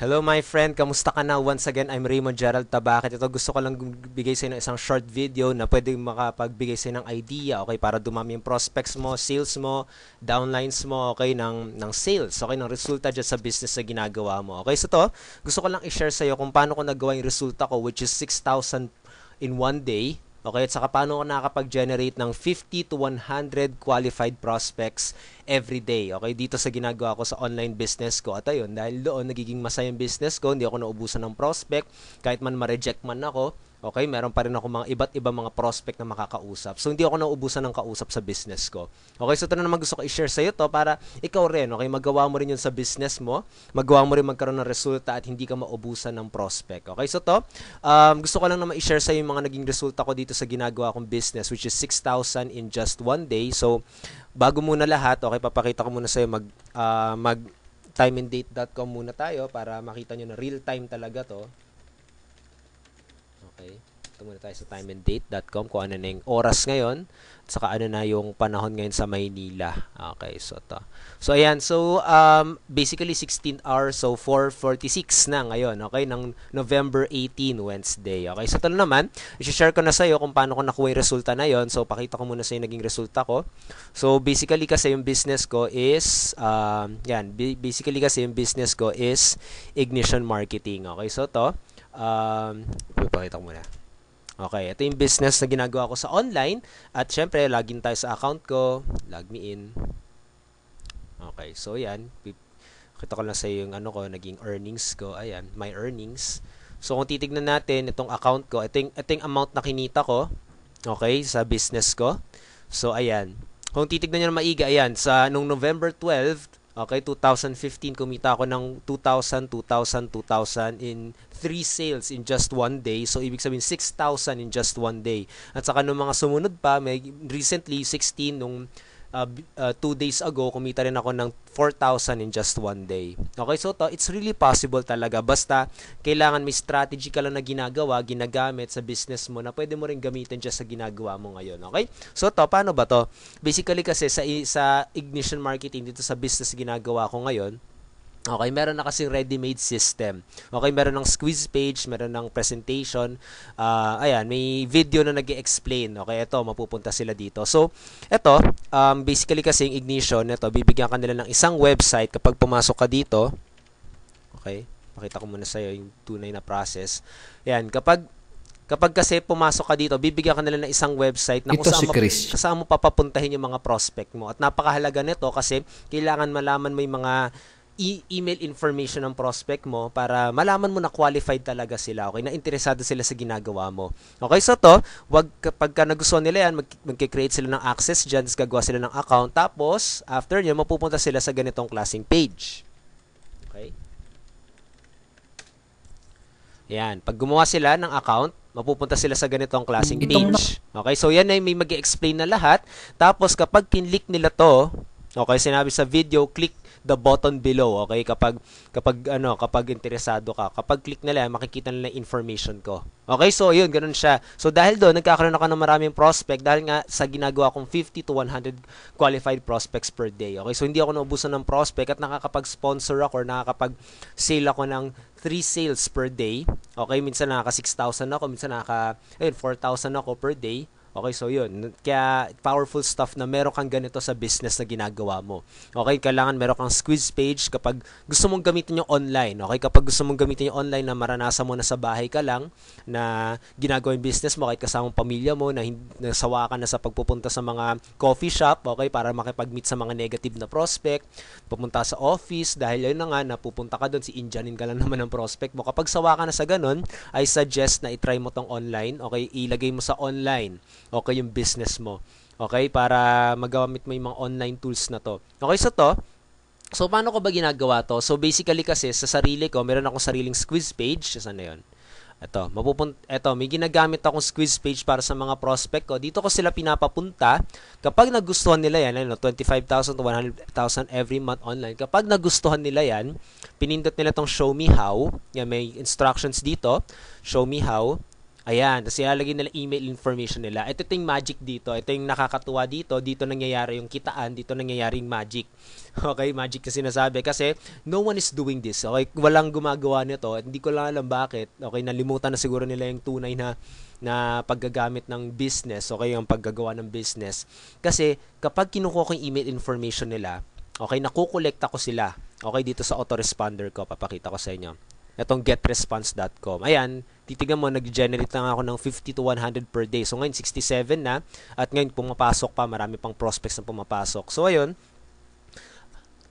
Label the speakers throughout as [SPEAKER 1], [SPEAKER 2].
[SPEAKER 1] Hello my friend, kamusta ka na? Once again, I'm Raymond Gerald Tabakit. Ito gusto ko lang bigay sa inyo isang short video na pwede makapagbigay sa ng idea, okay, para dumami yung prospects mo, sales mo, downlines mo, okay, ng, ng sales, okay, ng resulta dyan sa business na ginagawa mo. Okay, so to, gusto ko lang i-share sa iyo kung paano ko nagawa yung resulta ko which is 6,000 in one day, Okay, at saka paano ka nakakapag-generate ng 50 to 100 qualified prospects every day. Okay, dito sa ginagawa ko sa online business ko. At ayun, dahil doon, nagiging masaya masayang business ko, hindi ako naubusan ng prospect, kahit man ma-reject man ako, Okay, meron pa rin ako mga iba't ibang mga prospect na makakausap. So hindi ako nauubusan ng kausap sa business ko. Okay, so ito na naman gusto ko i-share sa iyo to para ikaw rin, okay, magawa mo rin 'yon sa business mo, magawa mo rin magkaroon ng resulta at hindi ka maubusan ng prospect. Okay, so to, um, gusto ko lang naman i-share sa iyo yung mga naging resulta ko dito sa ginagawa kong business which is 6,000 in just one day. So bago muna lahat, okay, papakita ko muna sa iyo mag uh, mag timeanddate.com muna tayo para makita niyo na real time talaga to. Okay. Ito muna tayo sa timeanddate.com kung ano na yung oras ngayon at saka ano na yung panahon ngayon sa Maynila. Okay, so to. So ayan, so um, basically 16 hours, so 4.46 na ngayon, okay, ng November 18, Wednesday. Okay, so ito naman, i-share ko na sa iyo kung paano ko nakuha yung resulta na yon. So pakita ko muna sa iyo naging resulta ko. So basically kasi yung business ko is, um, yan, basically kasi yung business ko is Ignition Marketing. Okay, so to Um, ipapakita ko muna. Okay, ito yung business na ginagawa ko sa online. At syempre, login tayo sa account ko. Log me in. Okay, so yan. Kita ko lang sa yung ano ko, naging earnings ko. Ayan, my earnings. So kung titignan natin itong account ko, ito yung, ito yung amount na kinita ko. Okay, sa business ko. So ayan. Kung titignan niyo na maiga, ayan, sa nung November 12, Okay, 2015 kumita ako ng 2,000, 2,000, 2,000 in 3 sales in just one day. So ibig sabihin 6,000 in just one day. At saka nung mga sumunod pa, may recently 16 nung uh, uh, two days ago, kumita rin ako ng 4,000 in just one day. Okay, so to, it's really possible talaga. Basta, kailangan may strategy ka lang na ginagawa, ginagamit sa business mo na pwede mo rin gamitin just sa ginagawa mo ngayon. Okay? So to, paano ba to? Basically kasi sa, sa ignition marketing dito sa business ginagawa ko ngayon, Okay, meron na kasing ready-made system. Okay, meron ng squeeze page, meron ng presentation. Uh, ayan, may video na nag explain Okay, ito, mapupunta sila dito. So, ito, um, basically kasi yung ignition, ito, bibigyan ka nila ng isang website kapag pumasok ka dito. Okay, pakita ko muna sa'yo yung tunay na process. Ayan, kapag Kapag kasi pumasok ka dito, bibigyan ka nila ng isang website na kung saan, si mo, saan mo papapuntahin yung mga prospect mo. At napakahalaga nito kasi kailangan malaman mo yung mga i-email information ng prospect mo para malaman mo na qualified talaga sila, okay? Na interesado sila sa ginagawa mo. Okay, so to, wag kapag ka nagustuhan nila yan, magki-create sila ng access diyan, gagawa sila ng account. Tapos, after niya, mapupunta sila sa ganitong klasing page. Okay? Yan. Pag gumawa sila ng account, mapupunta sila sa ganitong klaseng page. Okay, so yan ay may mag explain na lahat. Tapos kapag kinlik nila to, Okay, sinabi sa video, click the button below, okay? Kapag kapag ano, kapag interesado ka, kapag click nila, makikita nila information ko. Okay? So, yun, ganun siya. So, dahil doon, nagkakaroon ako ng maraming prospect dahil nga sa ginagawa kong 50 to 100 qualified prospects per day. Okay? So, hindi ako naubusan ng prospect at nakakapag-sponsor ako or nakakapag-sale ako ng 3 sales per day. Okay? Minsan nakaka-6,000 ako, minsan nakaka-4,000 ako per day. Okay, so yun. Kaya powerful stuff na meron kang ganito sa business na ginagawa mo. Okay, kailangan meron kang squeeze page kapag gusto mong gamitin yung online. Okay, kapag gusto mong gamitin yung online na maranasan mo na sa bahay ka lang na ginagawa yung business mo kahit kasama pamilya mo na, na sawa ka na sa pagpupunta sa mga coffee shop, okay, para makipag-meet sa mga negative na prospect, pumunta sa office dahil yun na nga napupunta ka doon si Indianin ka lang naman ng prospect mo. Kapag sawa ka na sa ganun, I suggest na itry mo tong online, okay, ilagay mo sa online okay yung business mo. Okay? Para magamit mo yung mga online tools na to. Okay, so to, so paano ko ba ginagawa to? So basically kasi sa sarili ko, meron akong sariling squeeze page. Saan na yun? Ito, mapupunt ito, may ginagamit akong squeeze page para sa mga prospect ko. Dito ko sila pinapapunta. Kapag nagustuhan nila yan, ano, 25,000 to 100,000 every month online. Kapag nagustuhan nila yan, pinindot nila tong show me how. Yan, may instructions dito. Show me how. Ayan, tapos ilalagay nila email information nila. Ito, ito yung magic dito. Ito yung nakakatuwa dito. Dito nangyayari yung kitaan. Dito nangyayari yung magic. Okay, magic kasi nasabi. Kasi no one is doing this. Okay, walang gumagawa nito. At Hindi ko lang alam bakit. Okay, nalimutan na siguro nila yung tunay na na paggagamit ng business. Okay, yung paggagawa ng business. Kasi kapag kinukuha ko yung email information nila, okay, nakukolekta ko sila. Okay, dito sa autoresponder ko. Papakita ko sa inyo. Itong getresponse.com. Ayan, titigan mo, nag-generate lang ako ng 50 to 100 per day. So ngayon, 67 na. At ngayon, pumapasok pa. Marami pang prospects na pumapasok. So ayun,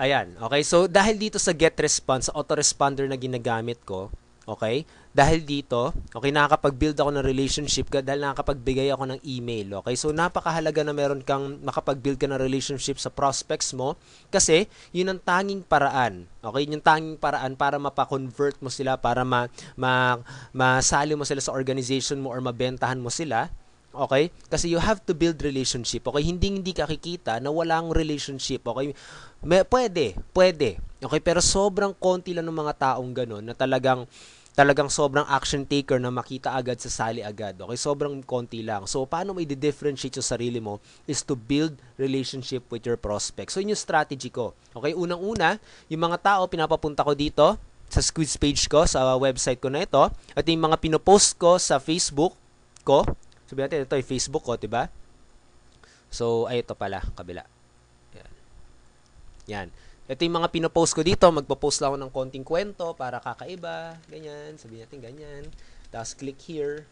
[SPEAKER 1] Ayan, okay? So, dahil dito sa get response, autoresponder na ginagamit ko, okay? dahil dito, okay, nakakapag-build ako ng relationship dahil nakakapagbigay ako ng email. Okay, so napakahalaga na meron kang makapag-build ka ng relationship sa prospects mo kasi yun ang tanging paraan. Okay, yung tanging paraan para mapakonvert mo sila, para ma, ma, masali mo sila sa organization mo or mabentahan mo sila. Okay? Kasi you have to build relationship. Okay? Hindi hindi ka kikita na walang relationship. Okay? May, pwede, pwede. Okay, pero sobrang konti lang ng mga taong ganun na talagang talagang sobrang action taker na makita agad, sa sasali agad. Okay, sobrang konti lang. So, paano mo i-differentiate yung sarili mo is to build relationship with your prospect. So, yun yung strategy ko. Okay, unang-una, yung mga tao, pinapapunta ko dito sa squeeze page ko, sa website ko na ito. At yung mga pinopost ko sa Facebook ko. Sabi natin, ito ay Facebook ko, diba? So, ay ito pala, kabila. Yan. Yan ito yung mga pinopost ko dito, magpo-post lang ako ng konting kwento para kakaiba, ganyan, Sabi natin ganyan. Tapos click here.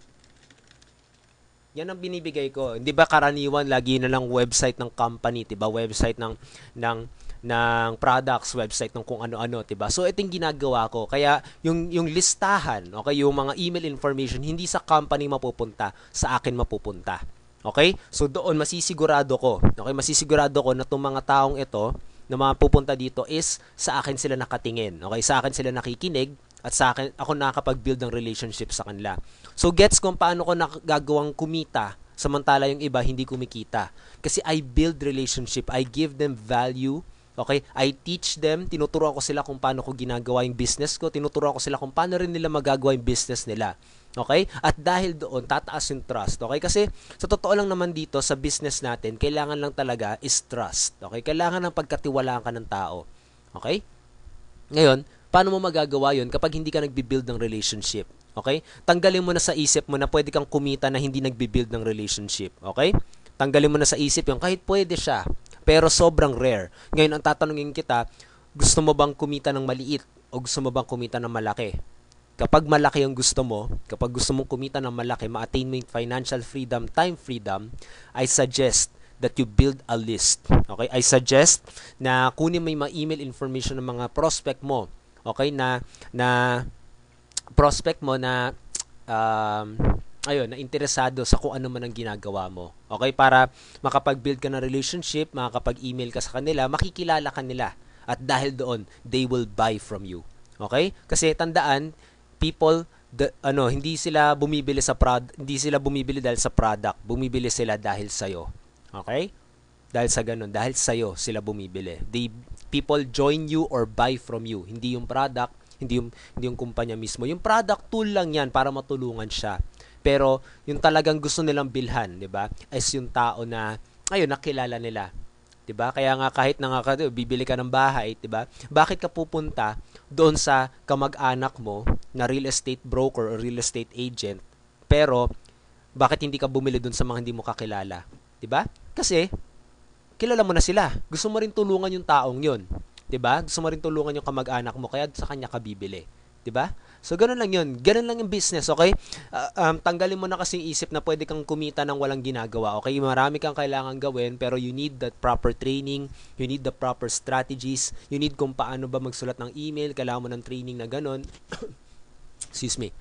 [SPEAKER 1] Yan ang binibigay ko. Hindi ba karaniwan lagi na lang website ng company, 'di ba? Website ng ng ng products, website ng kung ano-ano, 'di ba? So ito yung ginagawa ko. Kaya yung yung listahan, okay, yung mga email information hindi sa company mapupunta, sa akin mapupunta. Okay? So doon masisigurado ko, okay, masisigurado ko na 'tong mga taong ito na mga pupunta dito is sa akin sila nakatingin. Okay, sa akin sila nakikinig at sa akin ako nakakapag-build ng relationship sa kanila. So gets kung paano ko nagagawang kumita samantala yung iba hindi kumikita. Kasi I build relationship, I give them value, Okay? I teach them, tinuturuan ko sila kung paano ko ginagawa yung business ko, tinuturuan ko sila kung paano rin nila magagawa yung business nila. Okay? At dahil doon, tataas yung trust. Okay? Kasi sa totoo lang naman dito, sa business natin, kailangan lang talaga is trust. Okay? Kailangan ng pagkatiwalaan ka ng tao. Okay? Ngayon, paano mo magagawa yun kapag hindi ka nagbi-build ng relationship? Okay? Tanggalin mo na sa isip mo na pwede kang kumita na hindi nagbi-build ng relationship. Okay? Tanggalin mo na sa isip yung kahit pwede siya, pero sobrang rare. Ngayon, ang tatanungin kita, gusto mo bang kumita ng maliit o gusto mo bang kumita ng malaki? Kapag malaki ang gusto mo, kapag gusto mong kumita ng malaki, ma-attain mo yung financial freedom, time freedom, I suggest that you build a list. Okay? I suggest na kunin mo yung mga email information ng mga prospect mo. Okay? Na, na prospect mo na um, ayun, na interesado sa kung ano man ang ginagawa mo. Okay? Para makapag-build ka ng relationship, makakapag-email ka sa kanila, makikilala ka nila. At dahil doon, they will buy from you. Okay? Kasi tandaan, people the, ano hindi sila bumibili sa prod hindi sila bumibili dahil sa product bumibili sila dahil sa iyo okay dahil sa ganun dahil sa iyo sila bumibili they people join you or buy from you hindi yung product hindi yung hindi yung kumpanya mismo yung product tool lang yan para matulungan siya pero yung talagang gusto nilang bilhan di ba is yung tao na ayun nakilala nila 'di ba? Kaya nga kahit na bibili ka ng bahay, 'di ba? Bakit ka pupunta doon sa kamag-anak mo na real estate broker or real estate agent? Pero bakit hindi ka bumili doon sa mga hindi mo kakilala? 'Di ba? Kasi kilala mo na sila. Gusto mo rin tulungan yung taong 'yon. 'Di ba? Gusto mo rin tulungan yung kamag-anak mo kaya sa kanya ka bibili. 'di ba? So ganun lang 'yun. Ganun lang yung business, okay? Uh, um, tanggalin mo na kasi isip na pwede kang kumita ng walang ginagawa. Okay, marami kang kailangan gawin pero you need that proper training, you need the proper strategies, you need kung paano ba magsulat ng email, kailangan mo ng training na ganun. excuse me.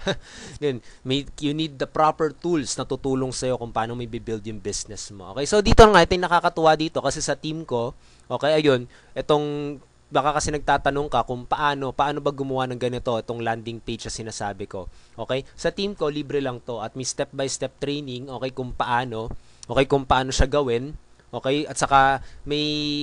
[SPEAKER 1] Then, you need the proper tools na tutulong sa'yo kung paano may build yung business mo. Okay, so dito nga, ito yung nakakatuwa dito kasi sa team ko, okay, ayun, itong baka kasi nagtatanong ka kung paano, paano ba gumawa ng ganito, itong landing page na sinasabi ko. Okay? Sa team ko, libre lang to at may step-by-step training, okay, kung paano, okay, kung paano siya gawin, okay, at saka may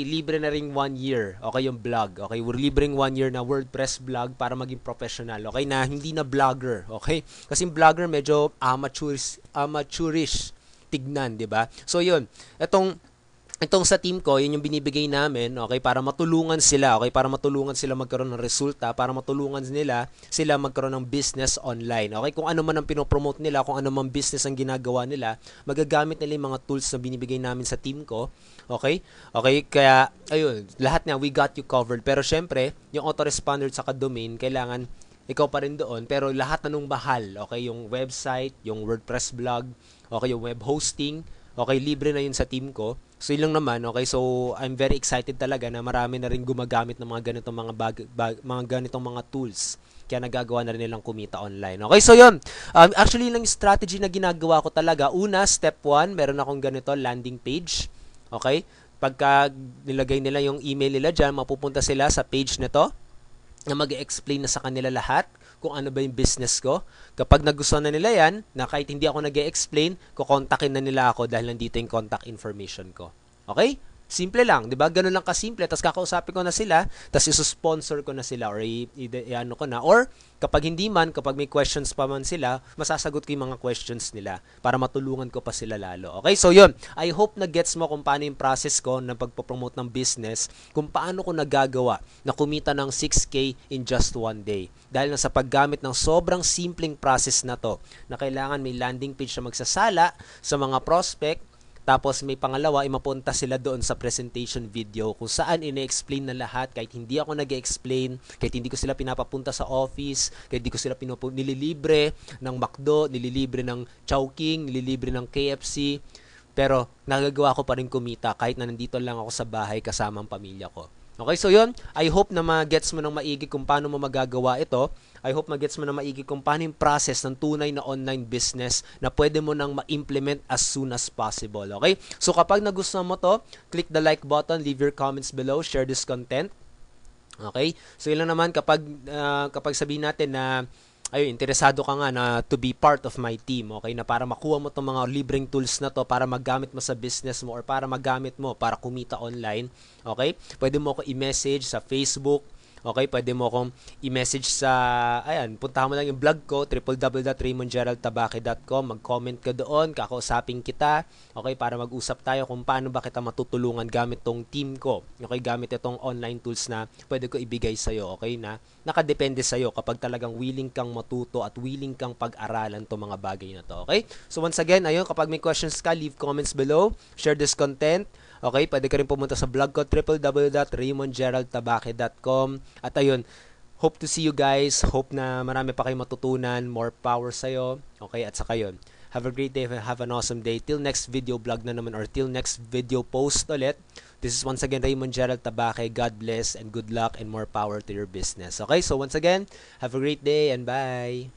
[SPEAKER 1] libre na ring one year, okay, yung blog, okay, we're libreng one year na WordPress blog para maging professional, okay, na hindi na blogger, okay, kasi blogger medyo amateurish, amateurish tignan, di ba? So, yun, itong itong sa team ko, yun yung binibigay namin, okay, para matulungan sila, okay, para matulungan sila magkaroon ng resulta, para matulungan nila sila magkaroon ng business online, okay, kung ano man ang pinopromote nila, kung ano man business ang ginagawa nila, magagamit nila yung mga tools na binibigay namin sa team ko, okay, okay, kaya, ayun, lahat na, we got you covered, pero syempre, yung autoresponder sa domain, kailangan ikaw pa rin doon, pero lahat na nung bahal, okay, yung website, yung WordPress blog, okay, yung web hosting, okay, libre na yun sa team ko, So yun lang naman, okay? So I'm very excited talaga na marami na rin gumagamit ng mga ganitong mga bag, bag mga ganitong mga tools. Kaya nagagawa na rin nilang kumita online. Okay, so yun. Um, actually, lang strategy na ginagawa ko talaga. Una, step 1, meron akong ganito, landing page. Okay? Pagka nilagay nila yung email nila dyan, mapupunta sila sa page nito na mag explain na sa kanila lahat kung ano ba yung business ko. Kapag nagustuhan na nila yan, na kahit hindi ako nag explain kukontakin na nila ako dahil nandito yung contact information ko. Okay? Simple lang, 'di ba? Ganun lang kasimple. Tapos kakausapin ko na sila, tapos i-sponsor ko na sila or i-ano ko na or kapag hindi man, kapag may questions pa man sila, masasagot ko 'yung mga questions nila para matulungan ko pa sila lalo. Okay? So 'yun. I hope na gets mo kung paano 'yung process ko ng pagpo-promote ng business, kung paano ko nagagawa na kumita ng 6k in just one day. Dahil na sa paggamit ng sobrang simpleng process na to, na kailangan may landing page na magsasala sa mga prospect, tapos may pangalawa, ay mapunta sila doon sa presentation video kung saan ine-explain na lahat kahit hindi ako nag explain kahit hindi ko sila pinapapunta sa office, kahit hindi ko sila pinupu- nililibre ng McDo, nililibre ng Chowking, nililibre ng KFC. Pero nagagawa ko pa rin kumita kahit na nandito lang ako sa bahay kasama ang pamilya ko. Okay, so yun. I hope na ma-gets mo ng maigi kung paano mo magagawa ito. I hope magets mo na maigi kung paano yung process ng tunay na online business na pwede mo nang ma-implement as soon as possible. Okay? So kapag nagustuhan mo to, click the like button, leave your comments below, share this content. Okay? So ilan naman kapag uh, kapag sabihin natin na ayun, interesado ka nga na to be part of my team, okay? Na para makuha mo tong mga libreng tools na to para magamit mo sa business mo or para magamit mo para kumita online, okay? Pwede mo ako i-message sa Facebook, Okay, pwede mo akong i-message sa, ayan, puntahan mo lang yung blog ko, www.raymondgeraldtabake.com. Mag-comment ka doon, kakausapin kita, okay, para mag-usap tayo kung paano ba kita matutulungan gamit tong team ko. Okay, gamit itong online tools na pwede ko ibigay sa'yo, okay, na nakadepende sa'yo kapag talagang willing kang matuto at willing kang pag-aralan to mga bagay na to, okay? So once again, ayun, kapag may questions ka, leave comments below, share this content, Okay, pwede ka rin pumunta sa blog ko, www.raymondgeraldtabaque.com. At ayun, hope to see you guys. Hope na marami pa kayong matutunan. More power sa'yo. Okay, at sa kayo. Have a great day and have an awesome day. Till next video vlog na naman or till next video post ulit. This is once again Raymond Gerald Tabaque. God bless and good luck and more power to your business. Okay, so once again, have a great day and bye!